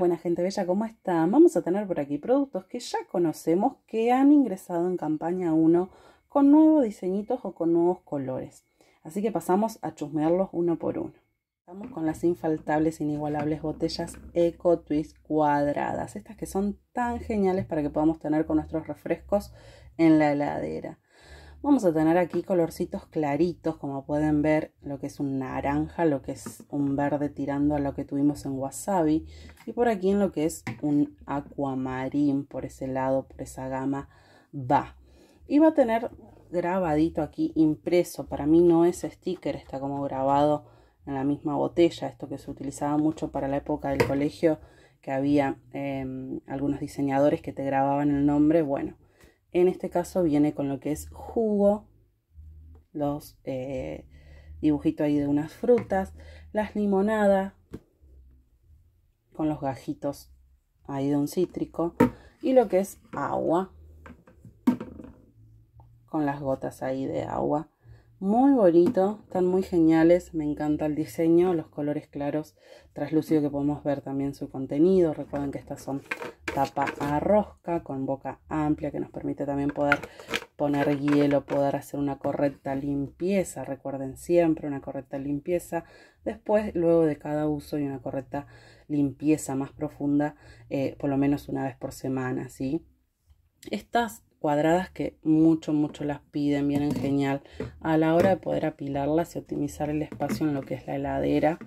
buena gente bella, ¿cómo están? Vamos a tener por aquí productos que ya conocemos que han ingresado en campaña 1 con nuevos diseñitos o con nuevos colores. Así que pasamos a chusmearlos uno por uno. Estamos con las infaltables, inigualables botellas Eco Twist cuadradas. Estas que son tan geniales para que podamos tener con nuestros refrescos en la heladera. Vamos a tener aquí colorcitos claritos, como pueden ver, lo que es un naranja, lo que es un verde tirando a lo que tuvimos en wasabi. Y por aquí en lo que es un aquamarín, por ese lado, por esa gama, va. Y va a tener grabadito aquí impreso. Para mí no es sticker, está como grabado en la misma botella. Esto que se utilizaba mucho para la época del colegio, que había em, algunos diseñadores que te grababan el nombre. Bueno, en este caso viene con lo que es jugo, los eh, dibujitos ahí de unas frutas, las limonadas, con los gajitos ahí de un cítrico, y lo que es agua, con las gotas ahí de agua. Muy bonito, están muy geniales, me encanta el diseño, los colores claros, traslúcido que podemos ver también su contenido. Recuerden que estas son tapa a rosca con boca amplia que nos permite también poder poner hielo, poder hacer una correcta limpieza, recuerden siempre una correcta limpieza, después luego de cada uso y una correcta limpieza más profunda, eh, por lo menos una vez por semana, ¿sí? Estas cuadradas que mucho, mucho las piden, vienen genial a la hora de poder apilarlas y optimizar el espacio en lo que es la heladera,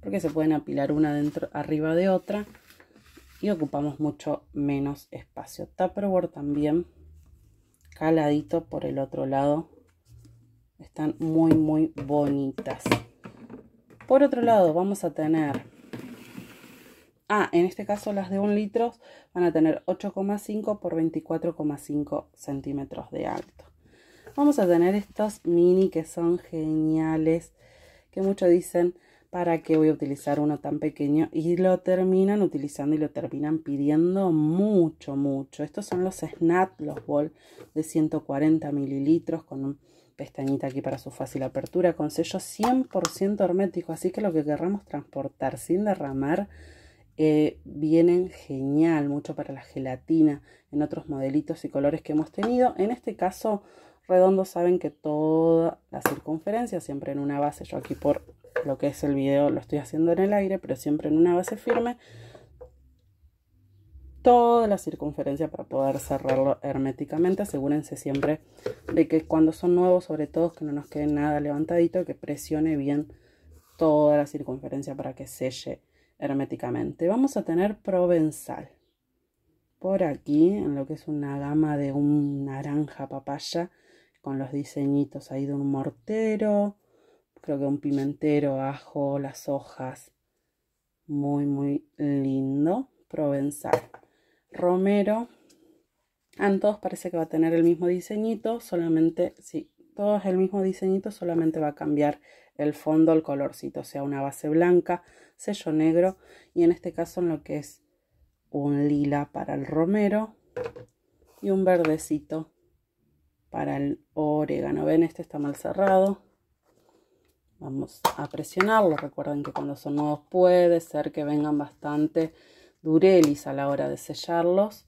porque se pueden apilar una dentro, arriba de otra y ocupamos mucho menos espacio. Tupperware también caladito por el otro lado. Están muy, muy bonitas. Por otro lado, vamos a tener... Ah, en este caso las de un litro van a tener 8,5 por 24,5 centímetros de alto. Vamos a tener estos mini que son geniales, que muchos dicen ¿Para qué voy a utilizar uno tan pequeño? Y lo terminan utilizando y lo terminan pidiendo mucho, mucho. Estos son los snap, los bol de 140 mililitros con un pestañita aquí para su fácil apertura con sello 100% hermético. Así que lo que querramos transportar sin derramar eh, vienen genial, mucho para la gelatina, en otros modelitos y colores que hemos tenido. En este caso redondo saben que toda la circunferencia, siempre en una base, yo aquí por lo que es el video lo estoy haciendo en el aire, pero siempre en una base firme. Toda la circunferencia para poder cerrarlo herméticamente. Asegúrense siempre de que cuando son nuevos, sobre todo, que no nos quede nada levantadito, que presione bien toda la circunferencia para que selle herméticamente. Vamos a tener provenzal. Por aquí, en lo que es una gama de un naranja papaya, con los diseñitos ahí de un mortero, creo que un pimentero, ajo, las hojas. Muy, muy lindo. Provenzal. Romero. En parece que va a tener el mismo diseñito, solamente, sí, es el mismo diseñito, solamente va a cambiar el fondo, el colorcito, o sea, una base blanca, sello negro, y en este caso en lo que es un lila para el romero y un verdecito para el orégano. Ven, este está mal cerrado, Vamos a presionarlo. Recuerden que cuando son nuevos puede ser que vengan bastante durelis a la hora de sellarlos.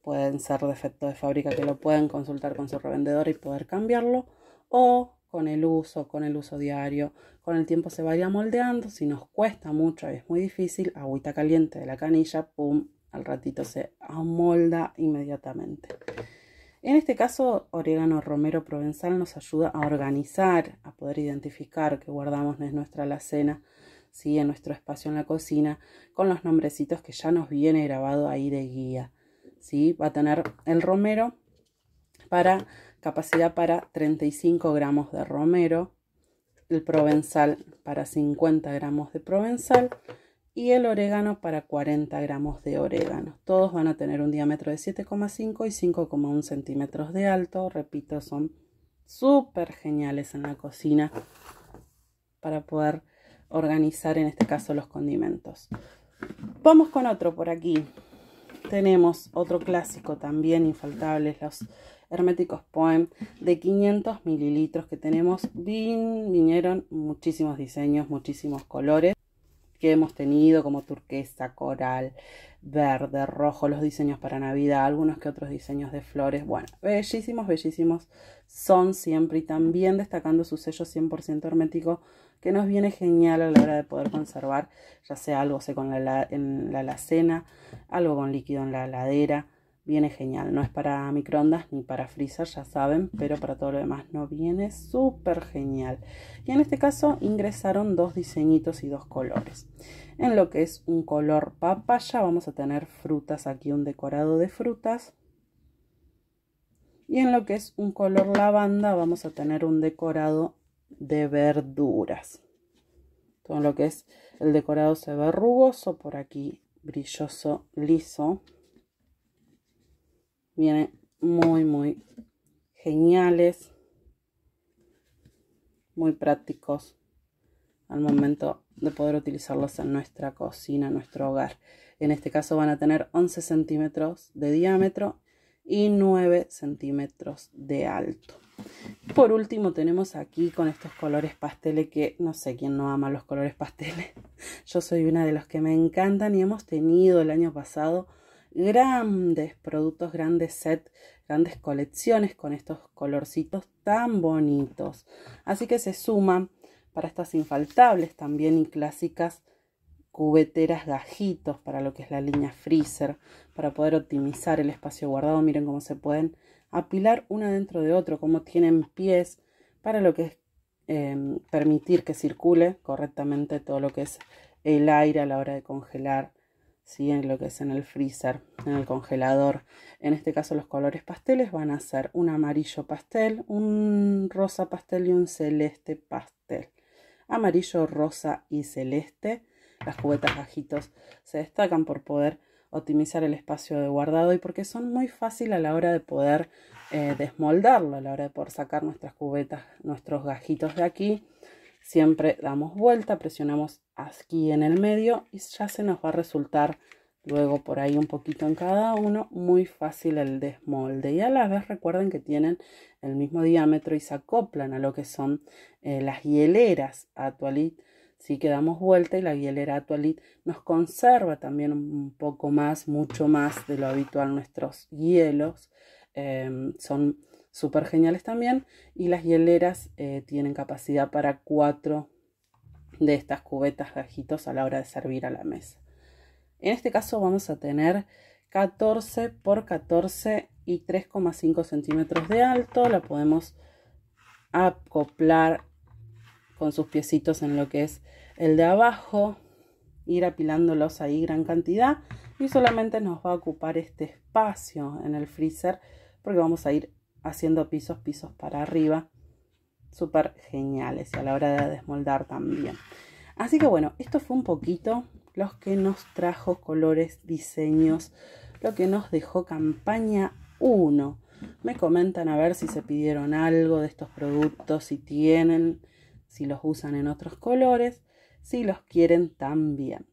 Pueden ser defectos de fábrica que lo pueden consultar con su revendedor y poder cambiarlo. O con el uso, con el uso diario, con el tiempo se vaya moldeando. Si nos cuesta mucho y es muy difícil, agüita caliente de la canilla, pum, al ratito se amolda inmediatamente. En este caso, orégano romero provenzal nos ayuda a organizar, a poder identificar que guardamos en nuestra alacena, ¿sí? en nuestro espacio en la cocina, con los nombrecitos que ya nos viene grabado ahí de guía. ¿sí? Va a tener el romero para capacidad para 35 gramos de romero, el provenzal para 50 gramos de provenzal y el orégano para 40 gramos de orégano. Todos van a tener un diámetro de 7,5 y 5,1 centímetros de alto. Repito, son súper geniales en la cocina para poder organizar en este caso los condimentos. Vamos con otro por aquí. Tenemos otro clásico también infaltables, los herméticos Poem de 500 mililitros que tenemos. vinieron muchísimos diseños, muchísimos colores que hemos tenido, como turquesa, coral, verde, rojo, los diseños para Navidad, algunos que otros diseños de flores. Bueno, bellísimos, bellísimos son siempre y también destacando su sello 100% hermético que nos viene genial a la hora de poder conservar, ya sea algo seco en la, en la alacena, algo con líquido en la heladera viene genial. No es para microondas ni para freezer, ya saben, pero para todo lo demás no viene súper genial. Y en este caso ingresaron dos diseñitos y dos colores. En lo que es un color papaya vamos a tener frutas, aquí un decorado de frutas. Y en lo que es un color lavanda vamos a tener un decorado de verduras. Todo lo que es el decorado se ve rugoso por aquí, brilloso, liso. Vienen muy, muy geniales. Muy prácticos al momento de poder utilizarlos en nuestra cocina, en nuestro hogar. En este caso van a tener 11 centímetros de diámetro y 9 centímetros de alto. Por último tenemos aquí con estos colores pasteles que no sé quién no ama los colores pasteles. Yo soy una de los que me encantan y hemos tenido el año pasado grandes productos, grandes sets, grandes colecciones con estos colorcitos tan bonitos. Así que se suman para estas infaltables también y clásicas cubeteras gajitos para lo que es la línea freezer, para poder optimizar el espacio guardado. Miren cómo se pueden apilar una dentro de otro, cómo tienen pies para lo que es em, permitir que circule correctamente todo lo que es el aire a la hora de congelar en lo que es en el freezer, en el congelador. En este caso los colores pasteles van a ser un amarillo pastel, un rosa pastel y un celeste pastel. Amarillo, rosa y celeste. Las cubetas gajitos se destacan por poder optimizar el espacio de guardado y porque son muy fáciles a la hora de poder eh, desmoldarlo, a la hora de poder sacar nuestras cubetas, nuestros gajitos de aquí Siempre damos vuelta, presionamos aquí en el medio y ya se nos va a resultar luego por ahí un poquito en cada uno, muy fácil el desmolde. Y a la vez recuerden que tienen el mismo diámetro y se acoplan a lo que son eh, las hieleras Atualit. Si que damos vuelta y la hielera Atualit nos conserva también un poco más, mucho más de lo habitual nuestros hielos. Em, son súper geniales también. Y las hieleras eh, tienen capacidad para cuatro de estas cubetas gajitos a la hora de servir a la mesa. En este caso vamos a tener 14 por 14 y 3,5 centímetros de alto. La podemos acoplar con sus piecitos en lo que es el de abajo, ir apilándolos ahí gran cantidad y solamente nos va a ocupar este espacio en el freezer porque vamos a ir haciendo pisos, pisos para arriba. Súper geniales y a la hora de desmoldar también. Así que bueno, esto fue un poquito los que nos trajo colores, diseños, lo que nos dejó campaña 1. Me comentan a ver si se pidieron algo de estos productos, si tienen, si los usan en otros colores, si los quieren también.